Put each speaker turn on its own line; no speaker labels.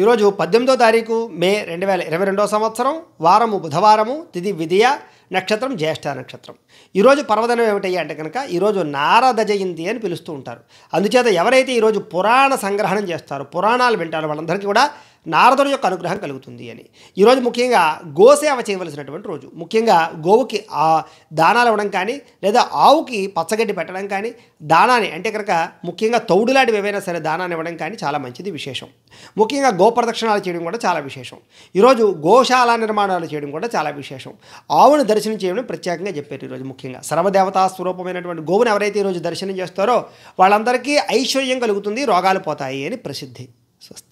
ఈరోజు పద్దెనిమిదో తారీఖు మే రెండు వేల ఇరవై రెండో సంవత్సరం వారము బుధవారము తిది విధియ నక్షత్రం జ్యేష్ఠ నక్షత్రం ఈరోజు పర్వదనం ఏమిటయ్యా అంటే కనుక ఈరోజు నారద జయంతి అని పిలుస్తూ ఉంటారు అందుచేత ఎవరైతే ఈరోజు పురాణ సంగ్రహణం చేస్తారో పురాణాలు వింటారో వాళ్ళందరికీ కూడా నారదుని యొక్క అనుగ్రహం కలుగుతుంది అని ఈరోజు ముఖ్యంగా గోసేవ చేయవలసినటువంటి రోజు ముఖ్యంగా గోవుకి ఆ దానాలు ఇవ్వడం కానీ లేదా ఆవుకి పచ్చగడ్డి పెట్టడం కానీ దానాన్ని అంటే కనుక ముఖ్యంగా తౌడులాంటివి ఏవైనా సరే దానాన్ని ఇవ్వడం కానీ చాలా మంచిది విశేషం ముఖ్యంగా గోప్రదక్షిణాలు చేయడం కూడా చాలా విశేషం ఈరోజు గోశాల నిర్మాణాలు చేయడం కూడా చాలా విశేషం ఆవును దర్శనం చేయడం ప్రత్యేకంగా చెప్పారు ఈరోజు ముఖ్యంగా సర్వదేవతా స్వరూపమైనటువంటి గోవును ఎవరైతే ఈరోజు దర్శనం చేస్తారో వాళ్ళందరికీ ఐశ్వర్యం కలుగుతుంది రోగాలు పోతాయి అని ప్రసిద్ధి స్వస్తి